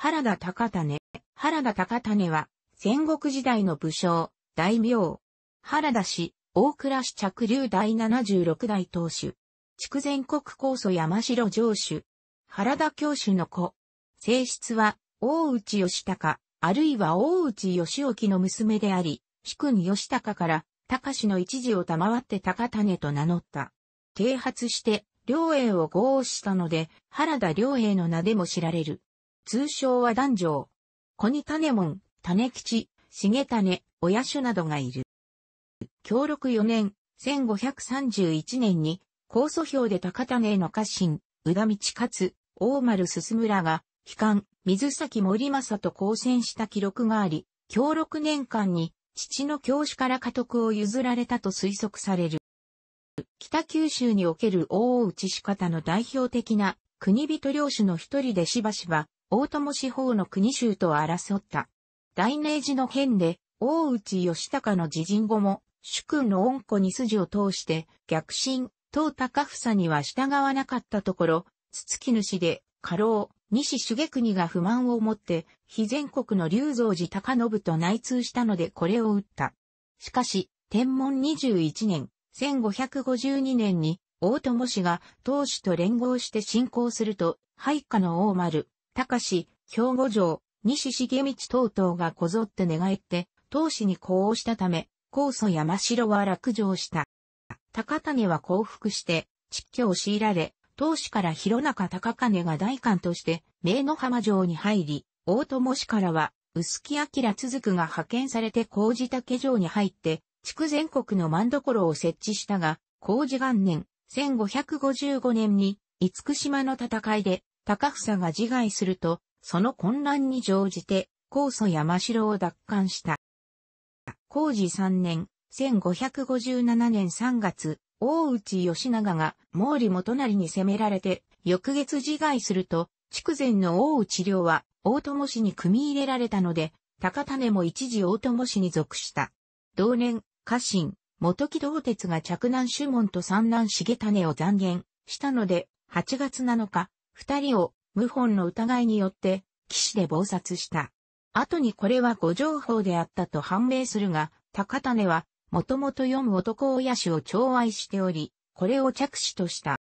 原田高種。原田高種は、戦国時代の武将、大名。原田氏、大倉市着流第76代当主。筑前国高祖山城城主。原田教主の子。性質は、大内義高、あるいは大内義興の娘であり、主君義高から、高氏の一時を賜って高種と名乗った。啓発して、両英を合意したので、原田両英の名でも知られる。通称は男女。子に種門、種吉、重種、親種などがいる。協力4年、1531年に、高祖表で高種への家臣、宇田道勝、大丸進村が、悲観、水崎森政と交戦した記録があり、協力年間に、父の教師から家督を譲られたと推測される。北九州における大内仕方の代表的な国人領主の一人でしばしば大友四方の国衆と争った。大明寺の変で、大内義高の自陣後も、主君の恩子に筋を通して、逆進、東高房には従わなかったところ、筒木主で、過労、西主家国が不満を持って、非全国の龍蔵寺高信と内通したのでこれを打った。しかし、天文21年、1552年に、大友氏が当主と連合して進行すると、配下の大丸、高隆、兵庫城、西重道等々がこぞって寝返って、当氏に呼応したため、高祖山城は落城した。高種は降伏して、窒居を強いられ、当氏から広中高金が大官として、名の浜城に入り、大友氏からは、薄木明続くが派遣されて事竹城に入って、地区全国の万所を設置したが、事元年、1555年に、厳島の戦いで、高房が自害すると、その混乱に乗じて、高祖山城を奪還した。工事3年、1557年3月、大内義長が毛利元就に攻められて、翌月自害すると、筑前の大内領は大友氏に組み入れられたので、高種も一時大友氏に属した。同年、家臣、元木道鉄が着南守門と三男重種を残言したので、8月7日、二人を謀反の疑いによって、騎士で謀殺した。後にこれは誤情報であったと判明するが、高種は、もともと読む男親氏を寵愛しており、これを着手とした。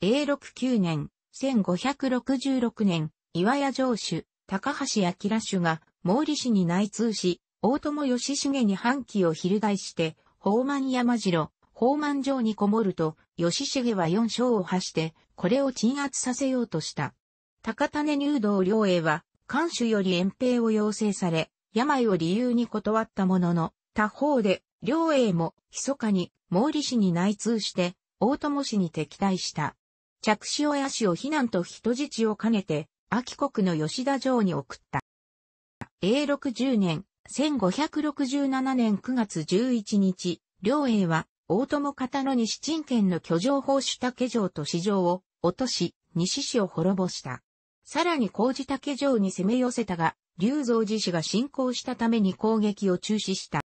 永禄9年、1566年、岩屋城主、高橋明主が、毛利氏に内通し、大友義重に反旗を翻して、宝満山城、宝満城にこもると、義重は4章を発して、これを鎮圧させようとした。高種入道良栄は、官守より延兵を要請され、病を理由に断ったものの、他方で、良栄も、密かに、毛利氏に内通して、大友氏に敵対した。着手親氏を避難と人質を兼ねて、秋国の吉田城に送った。永禄10年、1567年9月11日、良栄は、大友方の西鎮県の居城法主竹城と市城を落とし、西市を滅ぼした。さらに工事竹城に攻め寄せたが、竜蔵寺氏が侵攻したために攻撃を中止した。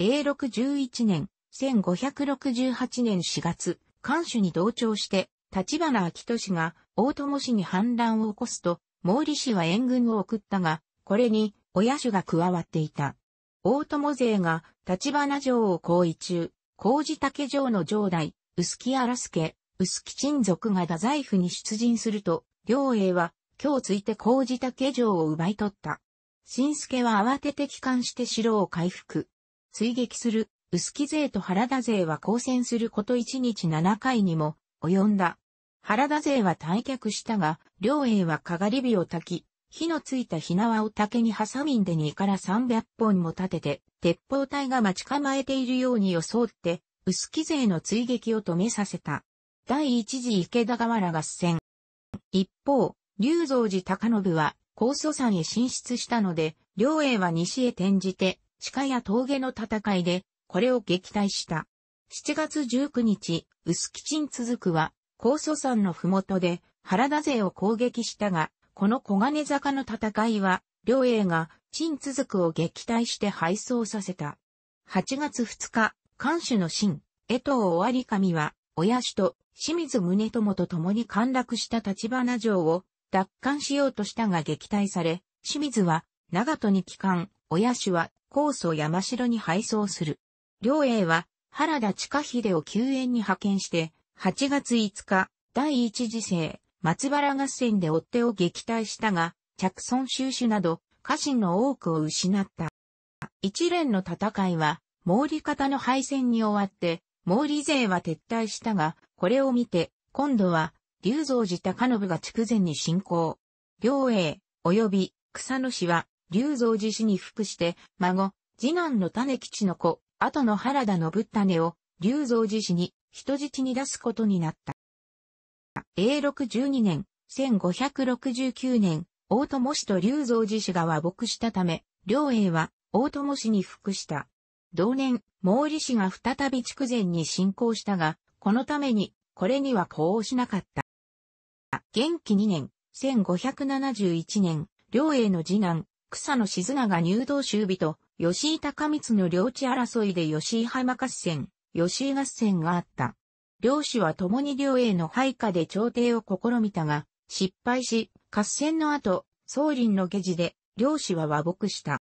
永禄11年、1568年4月、関主に同調して、立花昭俊が大友氏に反乱を起こすと、毛利氏は援軍を送ったが、これに親主が加わっていた。大友勢が立花城を行為中、工事竹城の城代、薄木荒助、薄木親族が太宰府に出陣すると、両英は、今日ついて工事竹城を奪い取った。新助は慌てて帰還して城を回復。追撃する、薄木勢と原田勢は交戦すること1日7回にも、及んだ。原田勢は退却したが、両英はかがり火を焚き、火のついた火縄を竹にハサミンで2から300本も立てて、鉄砲隊が待ち構えているように装って、薄木勢の追撃を止めさせた。第一次池田河原合戦。一方、龍蔵寺高信は、高祖山へ進出したので、両英は西へ転じて、鹿や峠の戦いで、これを撃退した。7月19日、薄木鎮続くは、高祖山の麓で、原田勢を攻撃したが、この小金坂の戦いは、両英が陳続くを撃退して敗走させた。8月2日、関主の神、江藤尾張神は、親主と清水宗友と共に陥落した立花城を奪還しようとしたが撃退され、清水は長門に帰還、親主は高祖山城に敗走する。両英は原田近秀を救援に派遣して、8月5日、第一次世松原合戦で追っ手を撃退したが、着村収主など、家臣の多くを失った。一連の戦いは、毛利方の敗戦に終わって、毛利勢は撤退したが、これを見て、今度は、龍造寺高信が筑前に侵攻。両英、及び、草野氏は、龍造寺氏に服して、孫、次男の種吉の子、後の原田信種を、龍造寺氏に人質に出すことになった。永禄12年、1569年、大友氏と龍造寺氏が和睦したため、両英は大友氏に服した。同年、毛利氏が再び筑前に侵攻したが、このために、これには呼応しなかった。元気2年、1571年、両英の次男、草野静長入道州と、吉井高光の領地争いで吉井浜合戦、吉井合戦があった。両氏は共に両英の配下で朝廷を試みたが、失敗し、合戦の後、総林の下地で、両氏は和睦した。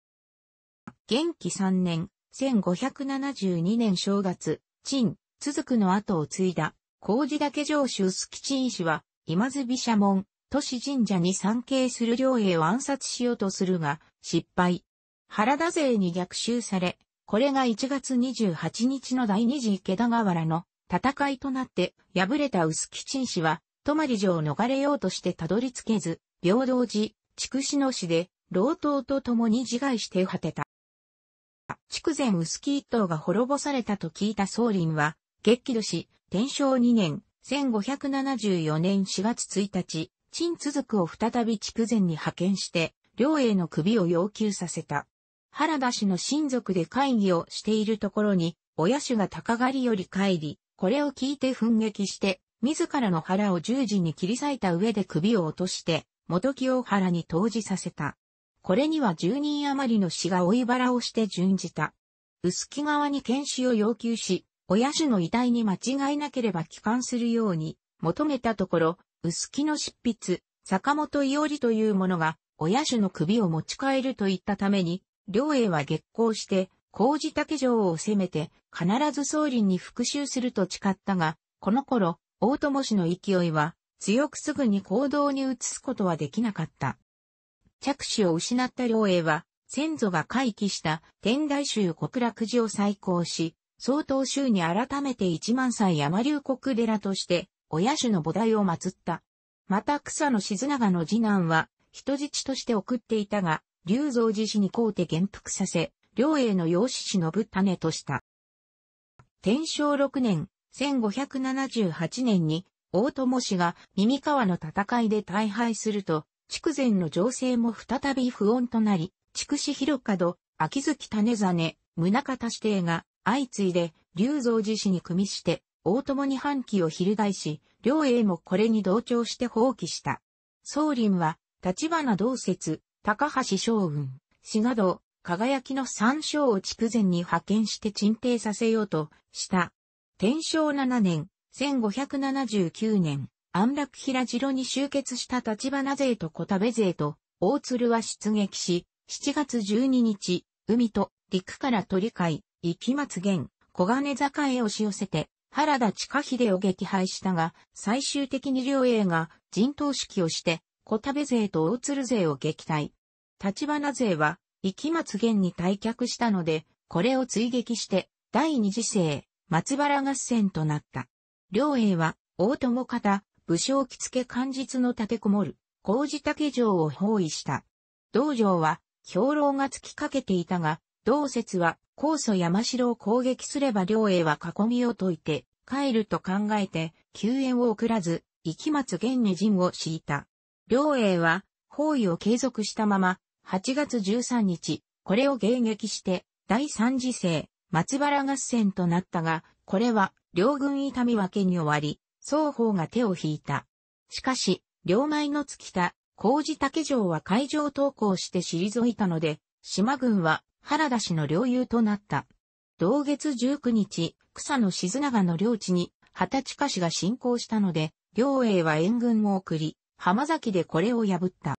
元気三年、1572年正月、陳、続くの後を継いだ、麹岳城主薄吉医氏は、今津美社門、都市神社に参詣する両英を暗殺しようとするが、失敗。原田勢に逆襲され、これが1月28日の第二次池田河原の戦いとなって、敗れた臼杵陳氏は、泊城を逃れようとしてたどり着けず、平等寺、筑紫野市で、老頭と共に自害して果てた。筑前臼杵一党が滅ぼされたと聞いた宗麟は、激怒し、天正2年、1574年4月1日、陳続を再び筑前に派遣して、両英の首を要求させた。原田氏の親族で会議をしているところに、親主が鷹狩りより帰り、これを聞いて奮撃して、自らの腹を十字に切り裂いた上で首を落として、元を腹に投じさせた。これには十人余りの死が追い腹をして準じた。薄木側に剣士を要求し、親主の遺体に間違いなければ帰還するように求めたところ、薄木の執筆、坂本伊織という者が、親主の首を持ち帰ると言ったために、両英は激行して、麹竹城を攻めて、必ず総理に復讐すると誓ったが、この頃、大友氏の勢いは、強くすぐに行動に移すことはできなかった。着手を失った両英は、先祖が回帰した天台宗国楽寺を再興し、総統州に改めて一万歳山流国寺として、親主の菩提を祀った。また草野静長の次男は、人質として送っていたが、龍造寺氏に皇帝元服させ、両英の養子氏のぶ種とした。天正6年、1578年に、大友氏が耳川の戦いで大敗すると、筑前の情勢も再び不穏となり、筑紫広門、秋月種真、宗方指定が相次いで、龍造寺氏に組みして、大友に反旗を翻し、両英もこれに同調して放棄した。宗林は、立花道説、高橋将雲、志賀道、輝きの三将を筑前に派遣して鎮定させようとした。天正7年、1579年、安楽平城に集結した立花勢と小田部勢と、大鶴は出撃し、7月12日、海と陸から取り替え、行松源、小金坂へ押し寄せて、原田地下秀を撃敗したが、最終的に両英が陣頭指揮をして、小田部勢と大鶴勢を撃退。立花勢は、池松玄に退却したので、これを追撃して、第二次世、松原合戦となった。両英は、大友方、武将着付漢日の立てこもる、麹竹城を包囲した。道場は、兵糧が突きかけていたが、同説は、高祖山城を攻撃すれば両英は囲みを解いて、帰ると考えて、救援を送らず、生松玄に陣を敷いた。両英は、包囲を継続したまま、8月13日、これを迎撃して、第三次世、松原合戦となったが、これは、両軍痛み分けに終わり、双方が手を引いた。しかし、両前の尽きた、麹竹城は海上投降して退いたので、島軍は原田氏の領有となった。同月19日、草野静長の領地に、畑近氏が侵攻したので、両英は援軍を送り、浜崎でこれを破った。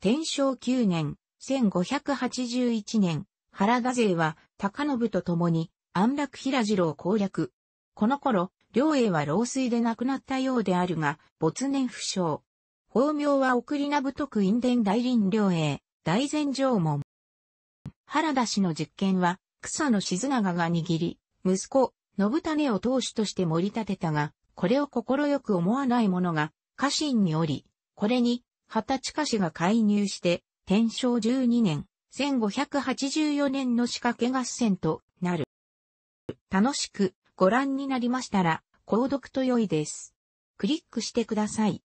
天正9年、1581年、原田勢は高信と共に安楽平次郎攻略。この頃、両英は老衰で亡くなったようであるが、没年不詳。法名は送り名不く院伝大林両英、大前上門。原田氏の実験は、草野静長が握り、息子、信種を当主として盛り立てたが、これを快く思わない者が、家臣におり、これに、畑近氏が介入して、天正12年、1584年の仕掛け合戦となる。楽しくご覧になりましたら、購読と良いです。クリックしてください。